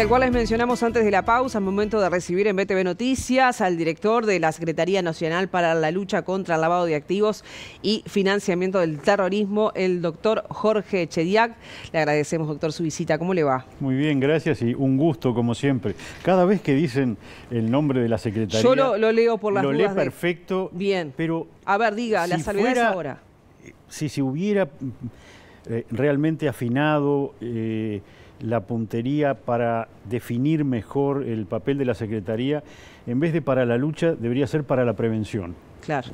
El cual les mencionamos antes de la pausa, al momento de recibir en BTV Noticias al director de la Secretaría Nacional para la Lucha contra el Lavado de Activos y Financiamiento del Terrorismo, el doctor Jorge Chediak. Le agradecemos, doctor, su visita. ¿Cómo le va? Muy bien, gracias y un gusto, como siempre. Cada vez que dicen el nombre de la Secretaría... Yo lo, leo por las Lo perfecto. Bien. Pero... A ver, diga, la salud es ahora. Eh, si se hubiera eh, realmente afinado... Eh, la puntería para definir mejor el papel de la Secretaría, en vez de para la lucha, debería ser para la prevención. Claro.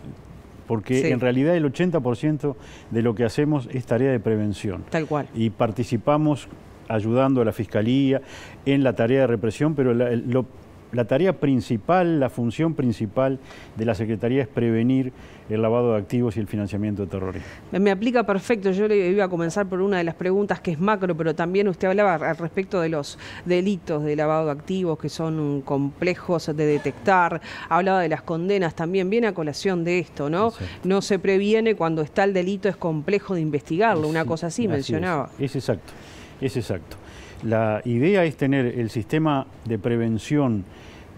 Porque en realidad el 80% de lo que hacemos es tarea de prevención. Tal cual. Y participamos ayudando a la Fiscalía en la tarea de represión, pero lo la tarea principal, la función principal de la Secretaría es prevenir el lavado de activos y el financiamiento de terrorismo. Me aplica perfecto. Yo le iba a comenzar por una de las preguntas que es macro, pero también usted hablaba al respecto de los delitos de lavado de activos que son complejos de detectar. Hablaba de las condenas también. Viene a colación de esto, ¿no? No se previene cuando está el delito, es complejo de investigarlo. una cosa así, mencionaba. es exacto. Es exacto. La idea es tener el sistema de prevención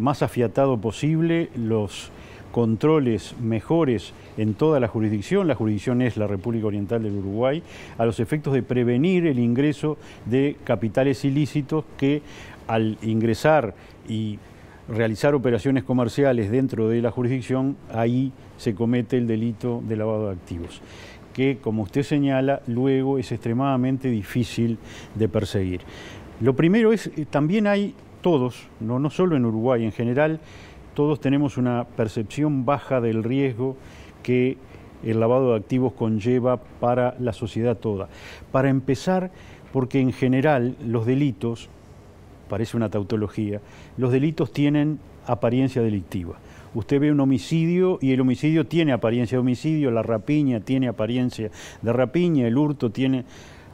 más afiatado posible, los controles mejores en toda la jurisdicción, la jurisdicción es la República Oriental del Uruguay, a los efectos de prevenir el ingreso de capitales ilícitos que al ingresar y realizar operaciones comerciales dentro de la jurisdicción, ahí se comete el delito de lavado de activos que, como usted señala, luego es extremadamente difícil de perseguir. Lo primero es, eh, también hay todos, no, no solo en Uruguay, en general, todos tenemos una percepción baja del riesgo que el lavado de activos conlleva para la sociedad toda. Para empezar, porque en general los delitos parece una tautología, los delitos tienen apariencia delictiva. Usted ve un homicidio y el homicidio tiene apariencia de homicidio, la rapiña tiene apariencia de rapiña, el hurto tiene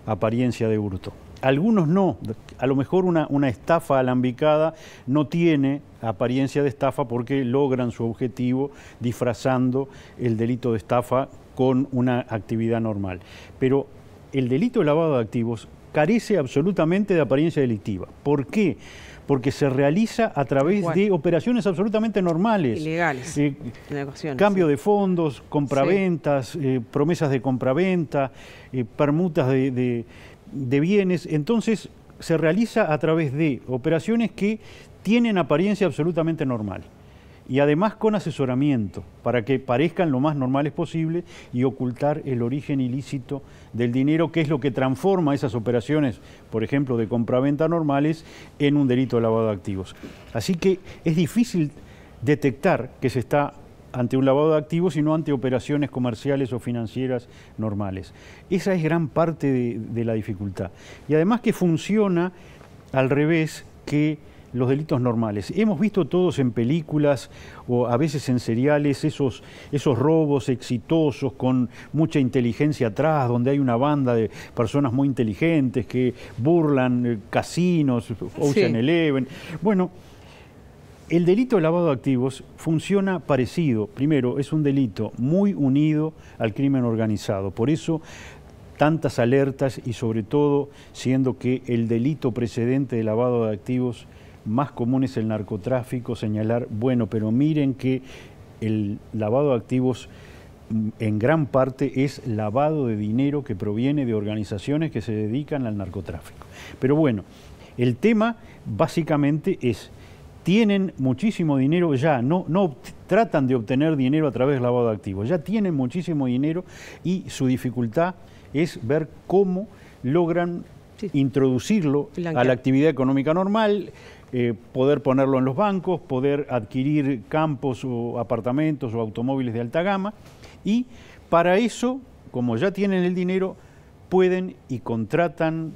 apariencia de hurto. Algunos no, a lo mejor una, estafa alambicada no tiene apariencia de estafa porque logran su objetivo disfrazando el delito de estafa con una actividad normal. Pero el delito de lavado de activos carece absolutamente de apariencia delictiva. ¿Por qué? Porque se realiza a través de operaciones absolutamente normales. Ilegales. Eh, cambio de fondos, compraventas, eh, promesas de compraventa, eh, permutas de bienes. Entonces se realiza a través de operaciones que tienen apariencia absolutamente normal y además con asesoramiento para que parezcan lo más normales posible y ocultar el origen ilícito del dinero, que es lo que transforma esas operaciones, por ejemplo, de compra-venta normales, en un delito de lavado de activos. Así que es difícil detectar que se está ante un lavado de activos y no ante operaciones comerciales o financieras normales. Esa es gran parte de la dificultad. Y además que funciona al revés que los delitos normales. Hemos visto todos en películas o a veces en seriales esos, esos robos exitosos con mucha inteligencia atrás, donde hay una banda de personas muy inteligentes que burlan eh, casinos, Ocean Eleven. Bueno, el delito de lavado de activos funciona parecido. Primero, es un delito muy unido al crimen organizado. Por eso tantas alertas y sobre todo siendo que el delito precedente de lavado de activos más común es el narcotráfico, señalar, bueno, pero miren que el lavado de activos mm, en gran parte es lavado de dinero que proviene de organizaciones que se dedican al narcotráfico. Pero bueno, el tema básicamente es, tienen muchísimo dinero ya, no, no tratan de obtener dinero a través del lavado de activos, ya tienen muchísimo dinero y su dificultad es ver cómo logran introducirlo a la actividad económica normal, eh, poder ponerlo en los bancos, poder adquirir campos o apartamentos o automóviles de alta gama. Y para eso, como ya tienen el dinero, pueden y contratan,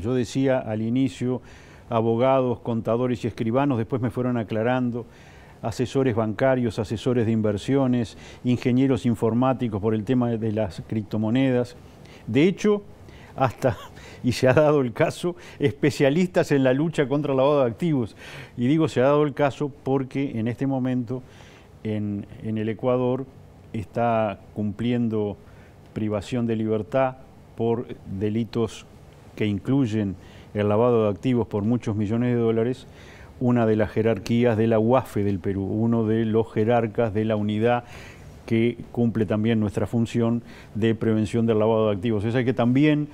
yo decía al inicio, abogados, contadores y escribanos, después me fueron aclarando, asesores bancarios, asesores de inversiones, ingenieros informáticos por el tema de las criptomonedas. De hecho, hasta, y se ha dado el caso, especialistas en la lucha contra el lavado de activos. Y digo se ha dado el caso porque en este momento en, en el Ecuador está cumpliendo privación de libertad por delitos que incluyen el lavado de activos por muchos millones de dólares, una de las jerarquías de la UAFE del Perú, uno de los jerarcas de la unidad que cumple también nuestra función de prevención del lavado de activos. O sea que también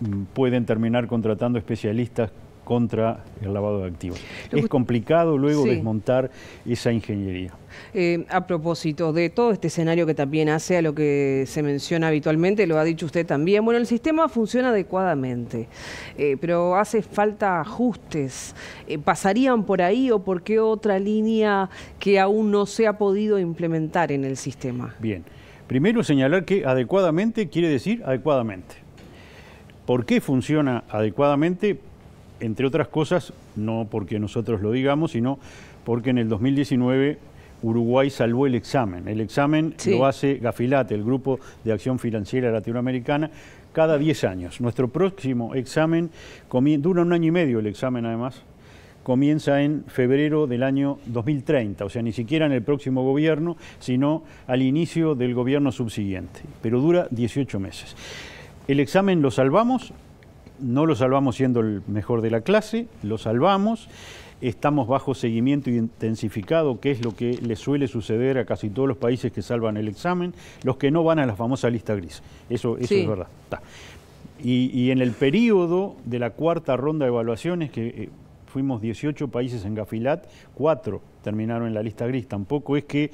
mm, pueden terminar contratando especialistas contra el lavado de activos. Es complicado luego desmontar esa ingeniería. Eh, a propósito de todo este escenario que también hace a lo que se menciona habitualmente, lo ha dicho usted también, bueno, el sistema funciona adecuadamente, eh, pero hace falta ajustes. Eh, ¿Pasarían por ahí o por qué otra línea que aún no se ha podido implementar en el sistema? Bien, primero señalar que adecuadamente quiere decir adecuadamente. ¿Por qué funciona adecuadamente? entre otras cosas, no porque nosotros lo digamos, sino porque en el 2019 Uruguay salvó el examen. El examen lo hace Gafilate, el Grupo de Acción Financiera Latinoamericana, cada 10 años. Nuestro próximo examen dura un año y medio el examen además. Comienza en febrero del año 2030, o sea, ni siquiera en el próximo gobierno, sino al inicio del gobierno subsiguiente, pero dura 18 meses. El examen lo salvamos no lo salvamos siendo el mejor de la clase, lo salvamos, estamos bajo seguimiento intensificado, que es lo que le suele suceder a casi todos los países que salvan el examen, los que no van a la famosa lista gris. Eso, es verdad. Y, en el periodo de la cuarta ronda de evaluaciones, que eh, fuimos 18 países en Gafilat, 4 terminaron en la lista gris. Tampoco es que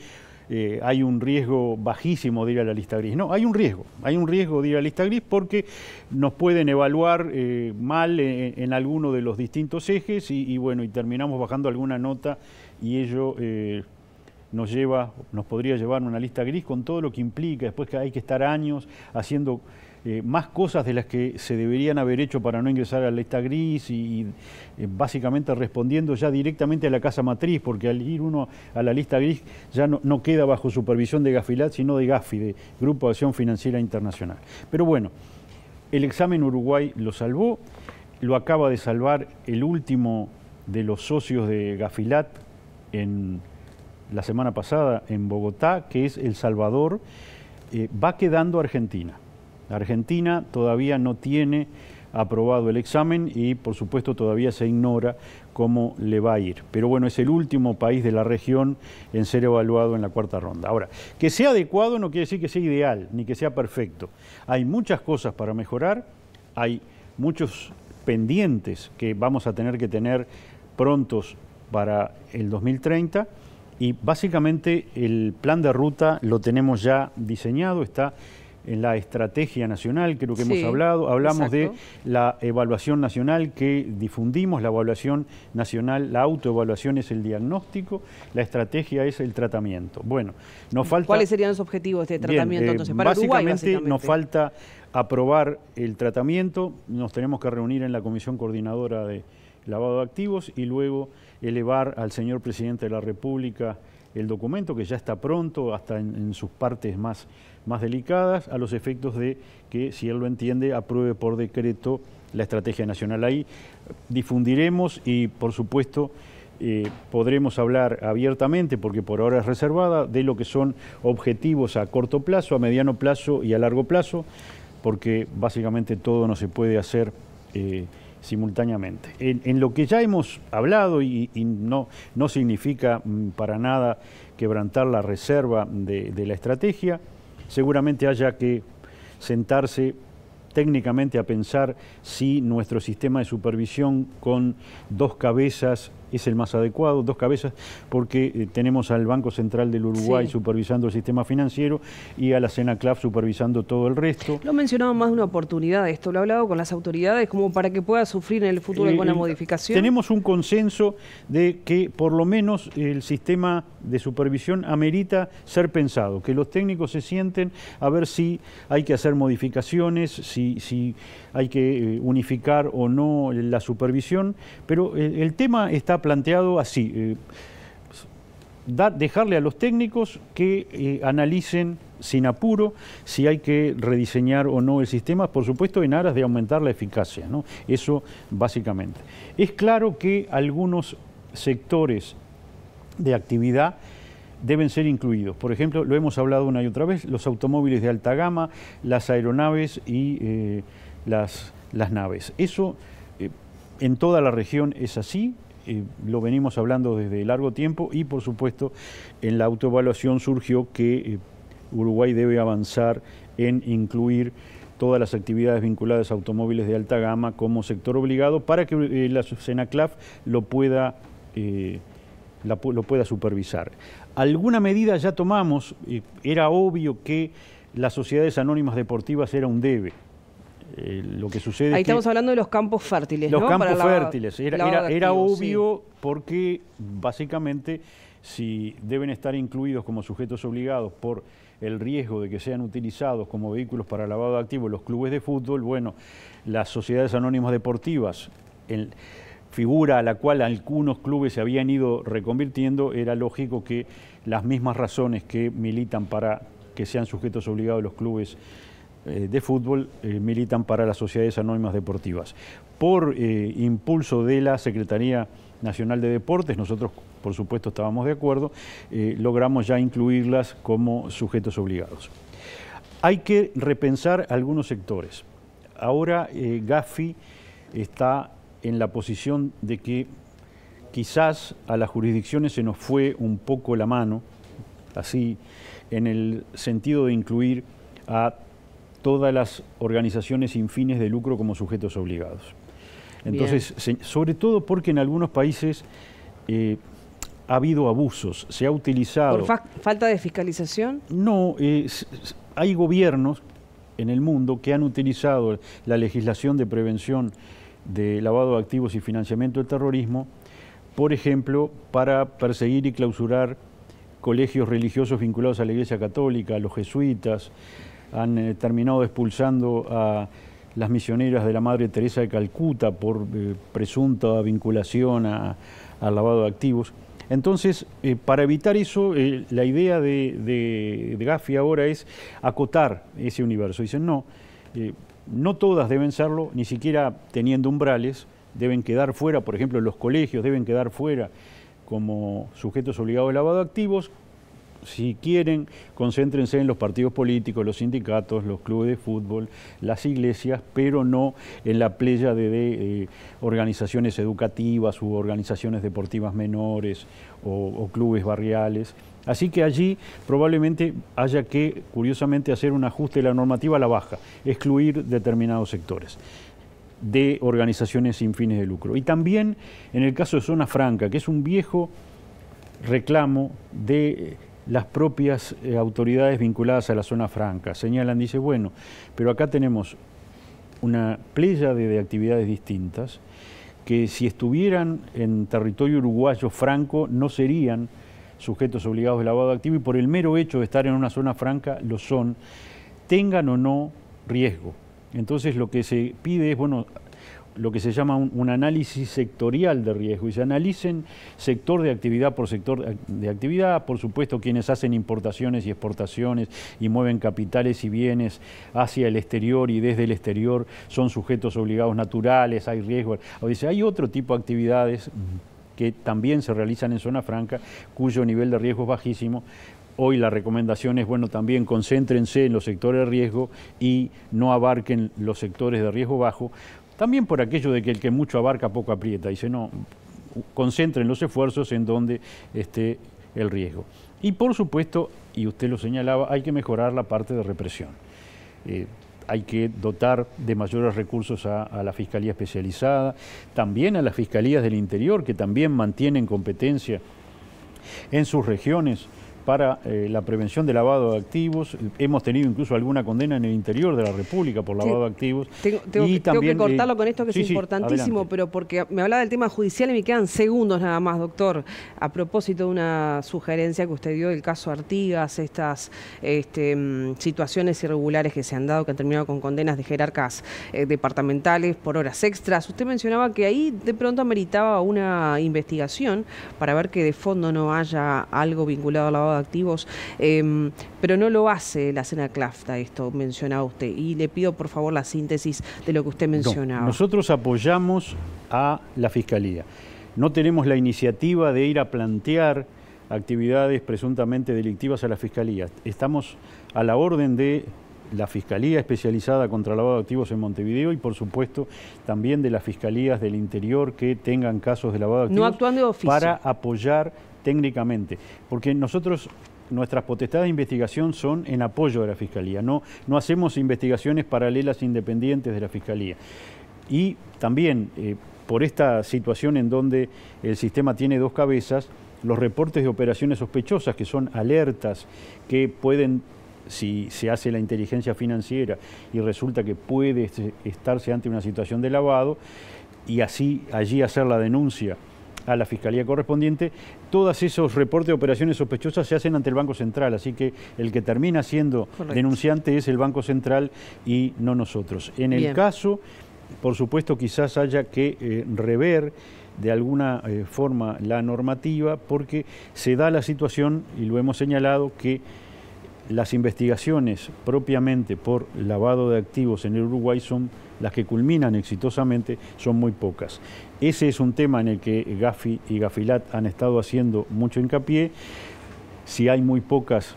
eh, hay un riesgo bajísimo de ir a la lista gris. No, hay un riesgo, hay un riesgo de ir a la lista gris porque nos pueden evaluar eh, mal eh, en, alguno de los distintos ejes y, bueno, y terminamos bajando alguna nota y ello nos lleva, nos podría llevar una lista gris con todo lo que implica, después que hay que estar años haciendo eh, más cosas de las que se deberían haber hecho para no ingresar a la lista gris y, eh, básicamente respondiendo ya directamente a la casa matriz, porque al ir uno a la lista gris ya no, no queda bajo supervisión de Gafilat, sino de Gafi, de Grupo de Acción Financiera Internacional. Pero bueno, el examen Uruguay lo salvó, lo acaba de salvar el último de los socios de Gafilat en la semana pasada en Bogotá, que es El Salvador, eh, va quedando Argentina. Argentina todavía no tiene aprobado el examen y por supuesto todavía se ignora cómo le va a ir. Pero bueno, es el último país de la región en ser evaluado en la cuarta ronda. Ahora, que sea adecuado no quiere decir que sea ideal ni que sea perfecto. Hay muchas cosas para mejorar, hay muchos pendientes que vamos a tener que tener prontos para el 2030 y básicamente el plan de ruta lo tenemos ya diseñado, está en la estrategia nacional, creo que hemos hablado, hablamos de la evaluación nacional que difundimos, la evaluación nacional, la autoevaluación es el diagnóstico, la estrategia es el tratamiento. Bueno, nos falta... ¿Cuáles serían los objetivos de tratamiento eh, entonces para básicamente nos falta aprobar el tratamiento, nos tenemos que reunir en la comisión coordinadora de lavado de activos y luego elevar al señor presidente de la República el documento que ya está pronto, hasta en, sus partes más, más delicadas, a los efectos de que, si él lo entiende, apruebe por decreto la estrategia nacional. Ahí difundiremos y, por supuesto, eh, podremos hablar abiertamente, porque por ahora es reservada, de lo que son objetivos a corto plazo, a mediano plazo y a largo plazo, porque básicamente todo no se puede hacer eh, simultáneamente. En, lo que ya hemos hablado, y, no, no significa mm, para nada quebrantar la reserva de la estrategia, seguramente haya que sentarse técnicamente a pensar si nuestro sistema de supervisión con dos cabezas es el más adecuado, dos cabezas, porque eh, tenemos al Banco Central del Uruguay supervisando el sistema financiero y a la CENACLAF supervisando todo el resto. Lo mencionaba más de una oportunidad esto, lo ha hablado con las autoridades como para que pueda sufrir en el futuro con eh, alguna modificación. Tenemos un consenso de que por lo menos el sistema de supervisión amerita ser pensado, que los técnicos se sienten a ver si hay que hacer modificaciones, si, si hay que eh, unificar o no la supervisión, pero el tema está planteado así, eh, dejarle a los técnicos que eh, analicen sin apuro si hay que rediseñar o no el sistema, por supuesto en aras de aumentar la eficacia, eso básicamente. Es claro que algunos sectores de actividad deben ser incluidos. Por ejemplo, lo hemos hablado una y otra vez, los automóviles de alta gama, las aeronaves y eh, las, naves. Eso en toda la región es así, lo venimos hablando desde largo tiempo y por supuesto en la autoevaluación surgió que eh, Uruguay debe avanzar en incluir todas las actividades vinculadas a automóviles de alta gama como sector obligado para que eh, la Senaclaf lo pueda, eh, lo pueda supervisar. Alguna medida ya tomamos, era obvio que las sociedades anónimas deportivas era un debe eh, Ahí estamos hablando de los campos fértiles. Los campos fértiles. Era, obvio porque básicamente si deben estar incluidos como sujetos obligados por el riesgo de que sean utilizados como vehículos para lavado de activos los clubes de fútbol, bueno, las sociedades anónimas deportivas, figura a la cual algunos clubes se habían ido reconvirtiendo, era lógico que las mismas razones que militan para que sean sujetos obligados los clubes eh, de fútbol eh, militan para las sociedades anónimas deportivas. Por eh, impulso de la Secretaría Nacional de Deportes, nosotros por supuesto estábamos de acuerdo, logramos ya incluirlas como sujetos obligados. Hay que repensar algunos sectores. Ahora Gafi está en la posición de que quizás a las jurisdicciones se nos fue un poco la mano, así en el sentido de incluir a todas las organizaciones sin fines de lucro como sujetos obligados. Entonces, sobre todo porque en algunos países eh, ha habido abusos, se ha utilizado... ¿Por falta de fiscalización? No, eh, hay gobiernos en el mundo que han utilizado la legislación de prevención de lavado de activos y financiamiento del terrorismo, por ejemplo, para perseguir y clausurar colegios religiosos vinculados a la Iglesia Católica, a los jesuitas, han eh, terminado expulsando a las misioneras de la Madre Teresa de Calcuta por eh, presunta vinculación al lavado de activos. Entonces, eh, para evitar eso, la idea de, Gafi ahora es acotar ese universo. Dicen, no, no todas deben serlo, ni siquiera teniendo umbrales, deben quedar fuera, por ejemplo, los colegios deben quedar fuera como sujetos obligados de lavado de activos, si quieren, concéntrense en los partidos políticos, los sindicatos, los clubes de fútbol, las iglesias, pero no en la playa de, eh, organizaciones educativas u organizaciones deportivas menores o, o clubes barriales. Así que allí probablemente haya que, curiosamente, hacer un ajuste de la normativa a la baja, excluir determinados sectores de organizaciones sin fines de lucro. Y también en el caso de Zona Franca, que es un viejo reclamo de las propias eh, autoridades vinculadas a la zona franca. Señalan, dice, bueno, pero acá tenemos una playa de, actividades distintas que si estuvieran en territorio uruguayo franco no serían sujetos obligados de lavado activo y por el mero hecho de estar en una zona franca lo son, tengan o no riesgo. Entonces lo que se pide es, bueno, lo que se llama un, análisis sectorial de riesgo y se analicen sector de actividad por sector de actividad, por supuesto quienes hacen importaciones y exportaciones y mueven capitales y bienes hacia el exterior y desde el exterior son sujetos obligados naturales, hay riesgo. hay otro tipo de actividades que también se realizan en zona franca, cuyo nivel de riesgo es bajísimo, hoy la recomendación es, bueno, también concéntrense en los sectores de riesgo y no abarquen los sectores de riesgo bajo, también por aquello de que el que mucho abarca poco aprieta. Dice, no, concentren los esfuerzos en donde esté el riesgo. Y por supuesto, y usted lo señalaba, hay que mejorar la parte de represión. Eh, hay que dotar de mayores recursos a, la Fiscalía Especializada, también a las Fiscalías del Interior, que también mantienen competencia en sus regiones para eh, la prevención de lavado de activos. Hemos tenido incluso alguna condena en el interior de la República por lavado de activos. Tengo, que, eh, cortarlo con esto que es importantísimo, pero porque me hablaba del tema judicial y me quedan segundos nada más, doctor. A propósito de una sugerencia que usted dio del caso Artigas, estas este, mm, situaciones irregulares que se han dado, que han terminado con condenas de jerarcas eh, departamentales por horas extras. Usted mencionaba que ahí de pronto ameritaba una investigación para ver que de fondo no haya algo vinculado al lavado activos, em, pero no lo hace la Clafta, esto mencionaba usted. Y le pido por favor la síntesis de lo que usted mencionaba. nosotros apoyamos a la Fiscalía. No tenemos la iniciativa de ir a plantear actividades presuntamente delictivas a la Fiscalía. Estamos a la orden de la Fiscalía Especializada contra el Lavado de Activos en Montevideo y, por supuesto, también de las Fiscalías del Interior que tengan casos de lavado de activos para apoyar técnicamente, porque nosotros nuestras potestades de investigación son en apoyo de la Fiscalía, no, no hacemos investigaciones paralelas independientes de la Fiscalía. Y también eh, por esta situación en donde el sistema tiene dos cabezas, los reportes de operaciones sospechosas, que son alertas que pueden si se hace la inteligencia financiera y resulta que puede estarse ante una situación de lavado y así allí hacer la denuncia a la fiscalía correspondiente. Todos esos reportes de operaciones sospechosas se hacen ante el Banco Central, así que el que termina siendo denunciante es el Banco Central y no nosotros. En el caso, por supuesto, quizás haya que eh, rever de alguna eh, forma la normativa porque se da la situación, y lo hemos señalado, que las investigaciones propiamente por lavado de activos en el Uruguay son las que culminan exitosamente, son muy pocas. Ese es un tema en el que Gafi y Gafilat han estado haciendo mucho hincapié. Si hay muy pocas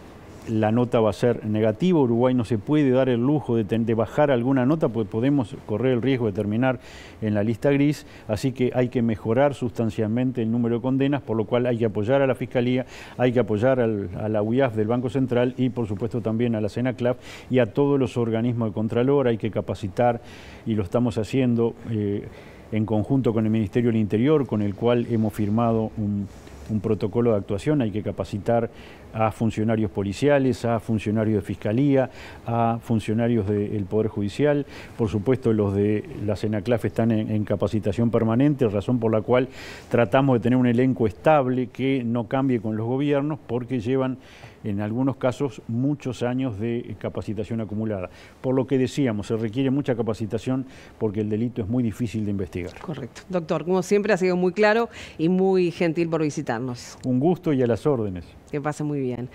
la nota va a ser negativa. Uruguay no se puede dar el lujo de, bajar alguna nota porque podemos correr el riesgo de terminar en la lista gris. Así que hay que mejorar sustancialmente el número de condenas, por lo cual hay que apoyar a la Fiscalía, hay que apoyar a la UIAF del Banco Central y, por supuesto, también a la Senaclav y a todos los organismos de Contralor. Hay que capacitar y lo estamos haciendo eh, en conjunto con el Ministerio del Interior, con el cual hemos firmado un un protocolo de actuación, hay que capacitar a funcionarios policiales, a funcionarios de fiscalía, a funcionarios del Poder Judicial. Por supuesto, los de la Senaclaf están en, capacitación permanente, razón por la cual tratamos de tener un elenco estable que no cambie con los gobiernos porque llevan en algunos casos muchos años de eh, capacitación acumulada. Por lo que decíamos, se requiere mucha capacitación porque el delito es muy difícil de investigar. Correcto. Doctor, como siempre ha sido muy claro y muy gentil por visitarnos. Un gusto y a las órdenes. Que pase muy bien.